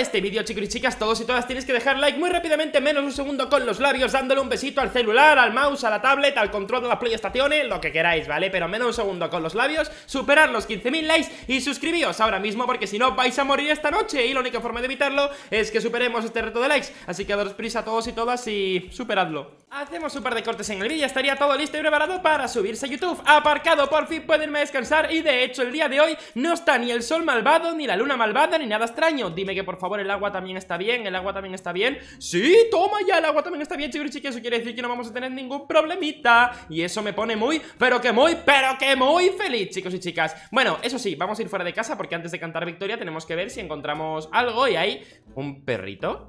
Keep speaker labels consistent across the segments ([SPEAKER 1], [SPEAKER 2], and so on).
[SPEAKER 1] este vídeo, chicos y chicas, todos y todas tienes que dejar like muy rápidamente, menos un segundo con los labios, dándole un besito al celular, al mouse, a la tablet, al control de las playestaciones, lo que queráis, ¿vale? Pero menos un segundo con los labios, superar los 15.000 likes y suscribíos ahora mismo porque si no vais a morir esta noche y la única forma de evitarlo es que superemos este reto de likes. Así que daros prisa a todos y todas y superadlo. Hacemos un par de cortes en el vídeo, estaría todo listo y preparado para subirse a YouTube. Aparcado, por fin pueden descansar y de hecho el día de hoy no está ni el sol malvado, ni la luna malvada, ni nada extraño. Dime que por favor favor, el agua también está bien, el agua también está bien ¡Sí! ¡Toma ya! El agua también está bien, chicos y chicas Eso quiere decir que no vamos a tener ningún problemita Y eso me pone muy, pero que muy, pero que muy feliz, chicos y chicas Bueno, eso sí, vamos a ir fuera de casa porque antes de cantar victoria tenemos que ver si encontramos algo Y hay un perrito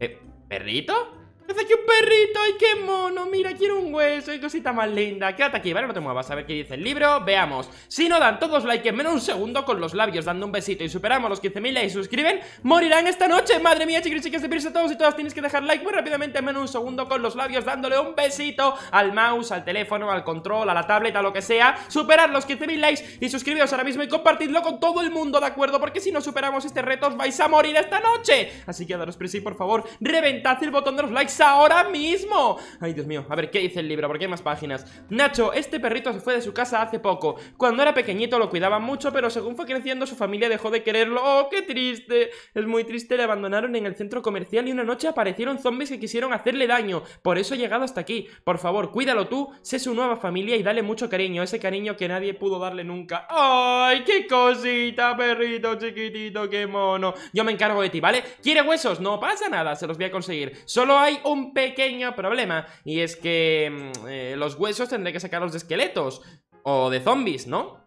[SPEAKER 1] eh, ¿Perrito? Es aquí un perrito, ay, qué mono Mira, quiero un hueso, y cosita más linda Quédate aquí, ¿vale? No te muevas, a ver qué dice el libro Veamos, si no dan todos like en menos un segundo Con los labios dando un besito y superamos los 15.000 likes Suscriben, morirán esta noche Madre mía, chicos y chicas, de todos y todas Tienes que dejar like muy rápidamente en menos un segundo Con los labios dándole un besito al mouse Al teléfono, al control, a la tableta, lo que sea Superar los 15.000 likes Y suscribiros ahora mismo y compartidlo con todo el mundo, ¿de acuerdo? Porque si no superamos este reto os vais a morir esta noche Así que daros prisa por favor, reventad el botón de los likes ahora mismo Ay, Dios mío, a ver, ¿qué dice el libro? Porque hay más páginas Nacho, este perrito se fue de su casa hace poco Cuando era pequeñito lo cuidaba mucho Pero según fue creciendo su familia dejó de quererlo ¡Oh, qué triste! Es muy triste, le abandonaron en el centro comercial Y una noche aparecieron zombies que quisieron hacerle daño Por eso he llegado hasta aquí Por favor, cuídalo tú, sé su nueva familia Y dale mucho cariño, ese cariño que nadie pudo darle nunca ¡Ay, qué cosita, perrito chiquitito, qué mono! Yo me encargo de ti, ¿vale? ¿Quiere huesos? No pasa nada, se los voy a conseguir Solo hay un pequeño problema, y es que mm, eh, los huesos tendré que sacarlos de esqueletos o de zombies, ¿no?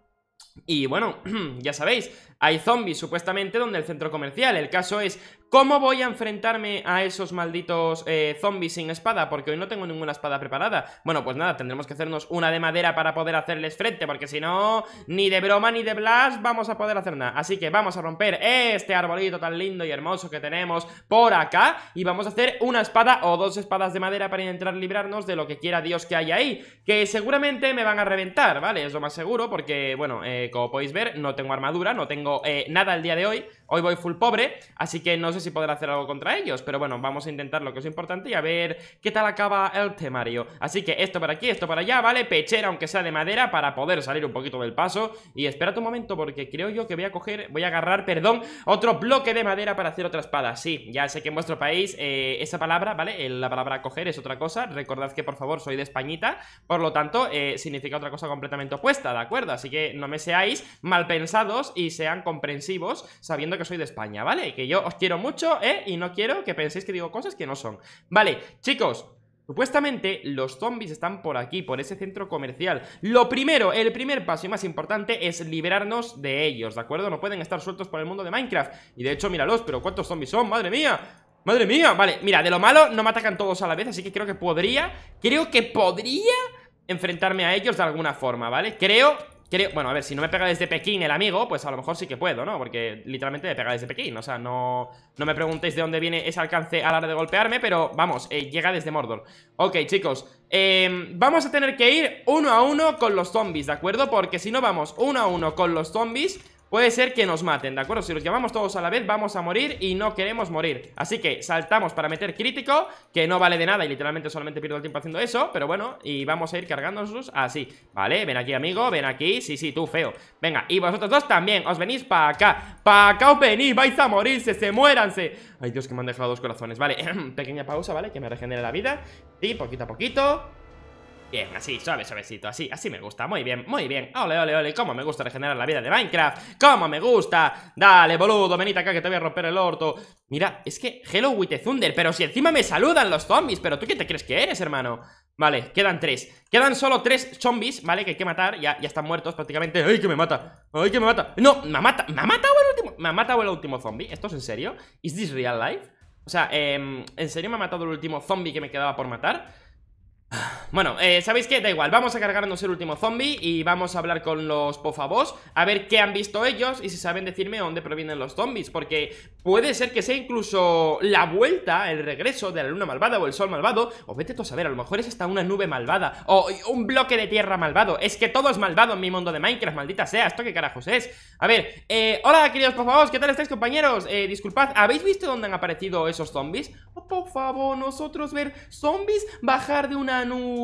[SPEAKER 1] Y bueno, ya sabéis, hay zombies supuestamente donde el centro comercial. El caso es ¿Cómo voy a enfrentarme a esos malditos eh, zombies sin espada? Porque hoy no tengo ninguna espada preparada. Bueno, pues nada, tendremos que hacernos una de madera para poder hacerles frente, porque si no, ni de broma ni de blast vamos a poder hacer nada. Así que vamos a romper este arbolito tan lindo y hermoso que tenemos por acá y vamos a hacer una espada o dos espadas de madera para intentar librarnos de lo que quiera Dios que haya ahí, que seguramente me van a reventar, ¿vale? Es lo más seguro porque, bueno, eh, como podéis ver, no tengo armadura, no tengo eh, nada el día de hoy, hoy voy full pobre, así que nos si podrá hacer algo contra ellos, pero bueno, vamos a intentar lo que es importante y a ver qué tal acaba el temario. Así que esto por aquí, esto para allá, ¿vale? Pechera, aunque sea de madera, para poder salir un poquito del paso. Y espera un momento, porque creo yo que voy a coger, voy a agarrar, perdón, otro bloque de madera para hacer otra espada. Sí, ya sé que en vuestro país eh, esa palabra, ¿vale? Eh, la palabra coger es otra cosa. Recordad que, por favor, soy de Españita, por lo tanto, eh, significa otra cosa completamente opuesta, ¿de acuerdo? Así que no me seáis mal pensados y sean comprensivos sabiendo que soy de España, ¿vale? Que yo os quiero mucho ¿eh? Y no quiero que penséis que digo cosas que no son. Vale, chicos, Supuestamente los zombies están por aquí, por ese centro comercial. Lo primero, el primer paso y más importante es liberarnos de ellos, ¿de acuerdo? No pueden estar sueltos por el mundo de Minecraft. Y de hecho, míralos, pero ¿cuántos zombies son? ¡Madre mía! ¡Madre mía! Vale, mira, de lo malo no me atacan todos a la vez, así que creo que podría, creo que podría enfrentarme a ellos de alguna forma, ¿vale? Creo bueno, a ver, si no me pega desde Pekín el amigo, pues a lo mejor sí que puedo, ¿no? Porque literalmente me pega desde Pekín, o sea, no, no me preguntéis de dónde viene ese alcance a la hora de golpearme, pero vamos, eh, llega desde Mordor. Ok, chicos, em, vamos a tener que ir uno a uno con los zombies, ¿de acuerdo? Porque si no vamos uno a uno con los zombies, Puede ser que nos maten, ¿de acuerdo? Si los llamamos todos a la vez vamos a morir y no queremos morir Así que saltamos para meter crítico Que no vale de nada y literalmente solamente pierdo el tiempo haciendo eso Pero bueno, y vamos a ir cargándonos así Vale, ven aquí amigo, ven aquí Sí, sí, tú feo Venga, y vosotros dos también, os venís para acá Para acá os venís, vais a morirse, se muéranse Ay Dios que me han dejado dos corazones Vale, pequeña pausa, ¿vale? Que me regenere la vida Y poquito a poquito Bien, así, suave, suavecito, así, así me gusta Muy bien, muy bien, ole, ole, ole, cómo me gusta regenerar la vida de Minecraft Cómo me gusta Dale, boludo, Venita acá que te voy a romper el orto Mira, es que Hello with Thunder Pero si encima me saludan los zombies Pero tú qué te crees que eres, hermano Vale, quedan tres Quedan solo tres zombies, ¿vale? Que hay que matar Ya, ya están muertos prácticamente ¡Ay, que me mata! ¡Ay, que me mata! ¡No! ¡Me ha matado! ¿Me ha matado el último! ¿Me ha matado el último zombie? ¿Esto es en serio? ¿Is this real life? O sea, eh, ¿en serio me ha matado el último zombie que me quedaba por matar? Bueno, eh, ¿sabéis qué? Da igual, vamos a cargarnos el último zombie y vamos a hablar con los pofabos a ver qué han visto ellos y si saben decirme dónde provienen los zombies, porque puede ser que sea incluso la vuelta, el regreso de la luna malvada o el sol malvado, o vete tú a saber, a lo mejor es hasta una nube malvada o un bloque de tierra malvado. Es que todo es malvado en mi mundo de Minecraft, maldita sea, ¿esto qué carajos es? A ver, eh, hola queridos favor, ¿qué tal estáis compañeros? Eh, disculpad, ¿habéis visto dónde han aparecido esos zombies? Oh, por favor, nosotros ver zombies bajar de una nube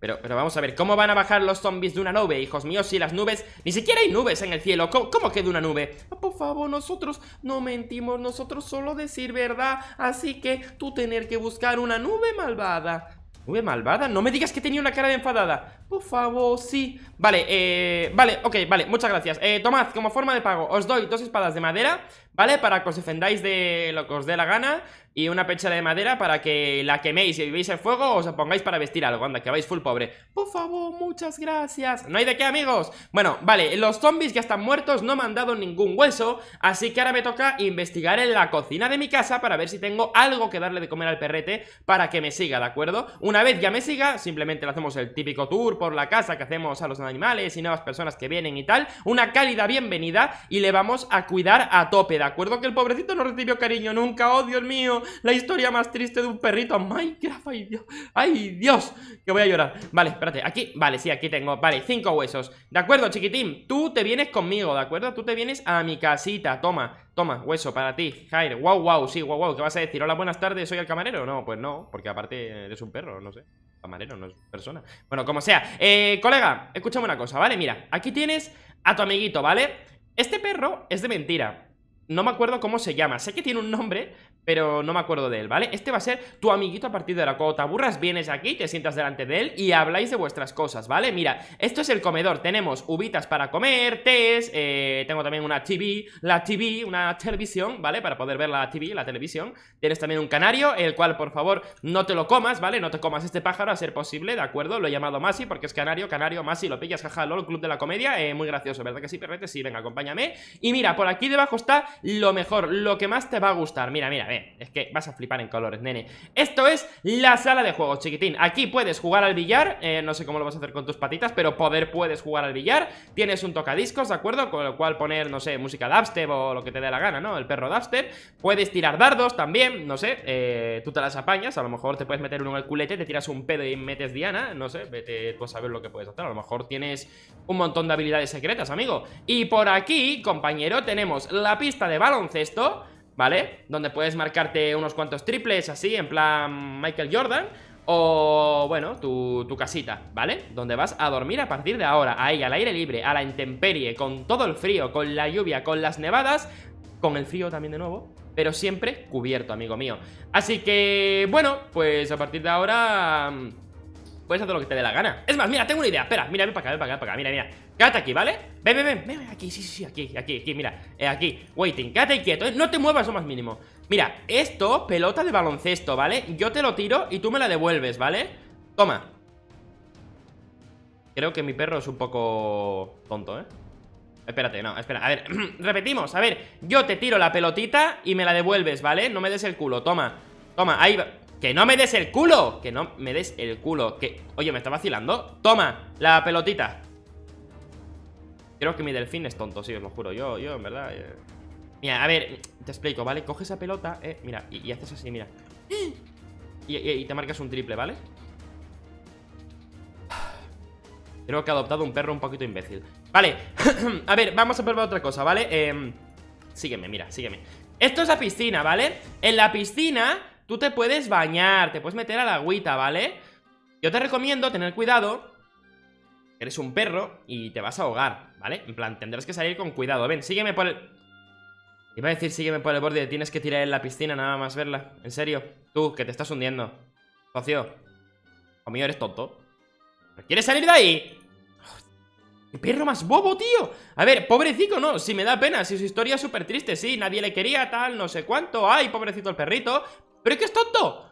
[SPEAKER 1] pero, pero vamos a ver, ¿cómo van a bajar los zombies de una nube, hijos míos? Si las nubes, ni siquiera hay nubes en el cielo. ¿Cómo, que queda una nube? Ah, por favor, nosotros no mentimos, nosotros solo decir verdad. Así que tú tener que buscar una nube malvada. ¿Nube malvada? No me digas que tenía una cara de enfadada Por favor, sí Vale, eh, vale, ok, vale, muchas gracias eh, Tomad, como forma de pago, os doy dos espadas de madera ¿vale? Para que os defendáis de lo que os dé la gana y una pechera de madera para que la queméis y vivéis el fuego o os pongáis para vestir algo. Anda, que vais full pobre. Por favor, muchas gracias. No hay de qué, amigos. Bueno, vale, los zombies ya están muertos, no me han dado ningún hueso, así que ahora me toca investigar en la cocina de mi casa para ver si tengo algo que darle de comer al perrete para que me siga, ¿de acuerdo? Una vez ya me siga, simplemente le hacemos el típico tour por la casa que hacemos a los animales y nuevas personas que vienen y tal, una cálida bienvenida y le vamos a cuidar a tope, de acuerdo que el pobrecito no recibió cariño nunca. ¡Oh, Dios mío! La historia más triste de un perrito. ¡Minecraft! ¡Ay, Dios! ¡Ay, Dios! Que voy a llorar. Vale, espérate. Aquí, vale, sí, aquí tengo. Vale, cinco huesos. De acuerdo, chiquitín. Tú te vienes conmigo, ¿de acuerdo? Tú te vienes a mi casita. Toma, toma, hueso para ti. Jair, wow, wow, sí, wow, wow. ¿Qué vas a decir? Hola, buenas tardes, soy el camarero. No, pues no, porque aparte eres un perro, no sé. Camarero, no es persona. Bueno, como sea. Eh, colega, escúchame una cosa, ¿vale? Mira, aquí tienes a tu amiguito, ¿vale? Este perro es de mentira. No me acuerdo cómo se llama. Sé que tiene un nombre, pero no me acuerdo de él, ¿vale? Este va a ser tu amiguito a partir de la cota burras. vienes aquí, te sientas delante de él y habláis de vuestras cosas, ¿vale? Mira, esto es el comedor, tenemos ubitas para comer, tés, eh, tengo también una TV, la TV, una televisión, ¿vale? Para poder ver la TV, la televisión, tienes también un canario, el cual, por favor, no te lo comas, ¿vale? No te comas este pájaro a ser posible, ¿de acuerdo? Lo he llamado Masi porque es canario, canario, Masi, lo pillas, jaja, lol, club de la comedia, eh, muy gracioso, ¿verdad que sí, perrete? Sí, venga, acompáñame. Y mira, por aquí debajo está lo mejor, lo que más te va a gustar, mira, mira, es que vas a flipar en colores, nene Esto es la sala de juegos, chiquitín Aquí puedes jugar al billar, eh, no sé cómo lo vas a hacer con tus patitas Pero poder puedes jugar al billar Tienes un tocadiscos, ¿de acuerdo? Con lo cual poner, no sé, música dubstep o lo que te dé la gana, ¿no? El perro dubstep Puedes tirar dardos también, no sé eh, Tú te las apañas, a lo mejor te puedes meter uno en el culete Te tiras un pedo y metes diana, no sé Vete pues a ver lo que puedes hacer, a lo mejor tienes un montón de habilidades secretas, amigo Y por aquí, compañero, tenemos la pista de baloncesto ¿vale? Donde puedes marcarte unos cuantos triples así, en plan Michael Jordan. O, bueno, tu, casita, ¿vale? Donde vas a dormir a partir de ahora, ahí, al aire libre, a la intemperie, con todo el frío, con la lluvia, con las nevadas, con el frío también de nuevo, pero siempre cubierto, amigo mío. Así que, bueno, pues a partir de ahora Puedes hacer lo que te dé la gana Es más, mira, tengo una idea Espera, mira, ven para acá, ven para acá, para acá Mira, mira Quédate aquí, ¿vale? Ven, ven, ven, ven Aquí, sí, sí, sí Aquí, aquí, aquí, mira eh, Aquí Waiting Quédate quieto ¿eh? No te muevas lo más mínimo Mira, esto Pelota de baloncesto, ¿vale? Yo te lo tiro Y tú me la devuelves, ¿vale? Toma Creo que mi perro es un poco tonto, ¿eh? Espérate, no, espera, a ver, repetimos A ver, yo te tiro la pelotita y me la devuelves, ¿vale? No me des el culo, toma Toma, ahí va que no me des el culo Que no me des el culo Que, oye, me está vacilando Toma, la pelotita Creo que mi delfín es tonto, sí, os lo juro Yo, yo, en verdad eh. Mira, a ver, te explico, ¿vale? Coge esa pelota, eh, mira, y, haces así, mira y, te marcas un triple, ¿vale? Creo que ha adoptado un perro un poquito imbécil Vale, a ver, vamos a probar otra cosa, ¿vale? Em, sígueme, mira, sígueme Esto es la piscina, ¿vale? En la piscina Tú te puedes bañar, te puedes meter a la agüita, ¿vale? Yo te recomiendo tener cuidado. Eres un perro y te vas a ahogar, ¿vale? En plan, tendrás que salir con cuidado. Ven, sígueme por el... Iba a decir sígueme por el borde, tienes que tirar en la piscina nada más verla. En serio, tú, que te estás hundiendo. Socio, mío eres tonto. ¿Quieres salir de ahí? ¡Qué perro más bobo, tío! A ver, pobrecito, no, si me da pena, si su historia es súper triste, sí, nadie le quería, tal, no sé cuánto, ay, pobrecito el perrito, ¡Pero es que es tonto!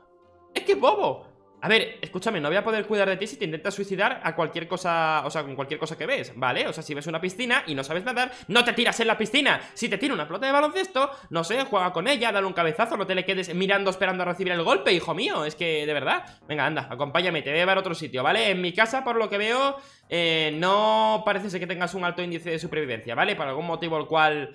[SPEAKER 1] ¡Es que es bobo! A ver, escúchame, no voy a poder cuidar de ti si te intentas suicidar a cualquier cosa, o sea, con cualquier cosa que ves, ¿vale? O sea, si ves una piscina y no sabes nadar, no te tiras en la piscina. Si te tira una pelota de baloncesto, no sé, juega con ella, dale un cabezazo, no te le quedes mirando esperando a recibir el golpe, hijo mío. Es que, de verdad, venga, anda, acompáñame, te voy a llevar a otro sitio, ¿vale? En mi casa, por lo que veo, eh, no parece ser que tengas un alto índice de supervivencia, ¿vale? Por algún motivo el cual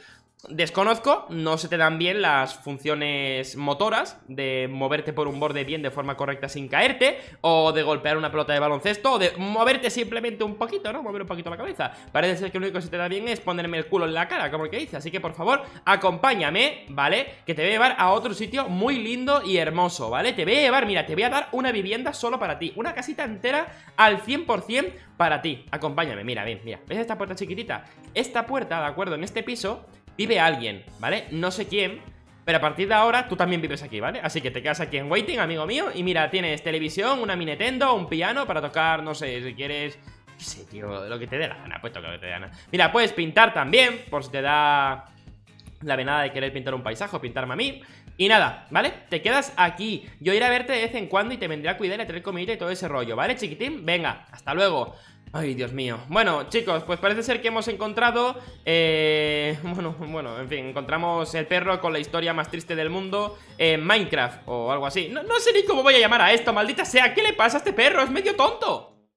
[SPEAKER 1] Desconozco, no se te dan bien las funciones motoras de moverte por un borde bien de forma correcta sin caerte, o de golpear una pelota de baloncesto, o de moverte simplemente un poquito, ¿no? Mover un poquito la cabeza. Parece ser que lo único que se te da bien es ponerme el culo en la cara, como el que dice, Así que por favor, acompáñame, ¿vale? Que te voy a llevar a otro sitio muy lindo y hermoso, ¿vale? Te voy a llevar, mira, te voy a dar una vivienda solo para ti, una casita entera al 100% para ti. Acompáñame, mira, bien, mira. ¿Ves esta puerta chiquitita? Esta puerta, ¿de acuerdo? En este piso vive alguien, ¿vale? No sé quién, pero a partir de ahora tú también vives aquí, ¿vale? Así que te quedas aquí en Waiting, amigo mío, y mira, tienes televisión, una minetendo un piano para tocar, no sé, si quieres... Qué sé, tío, lo que te dé la gana, pues toca lo que te dé la gana. Mira, puedes pintar también, por si te da la venada de querer pintar un paisaje o pintarme a mí. Y nada, ¿vale? Te quedas aquí. Yo iré a verte de vez en cuando y te vendré a cuidar y a tener comida y todo ese rollo, ¿vale, chiquitín? Venga, hasta luego. Ay, Dios mío. Bueno, chicos, pues parece ser que hemos encontrado... Eh, bueno, bueno, en fin, encontramos el perro con la historia más triste del mundo en eh, Minecraft o algo así. No, no sé ni cómo voy a llamar a esto, maldita sea. ¿Qué le pasa a este perro? Es medio tonto.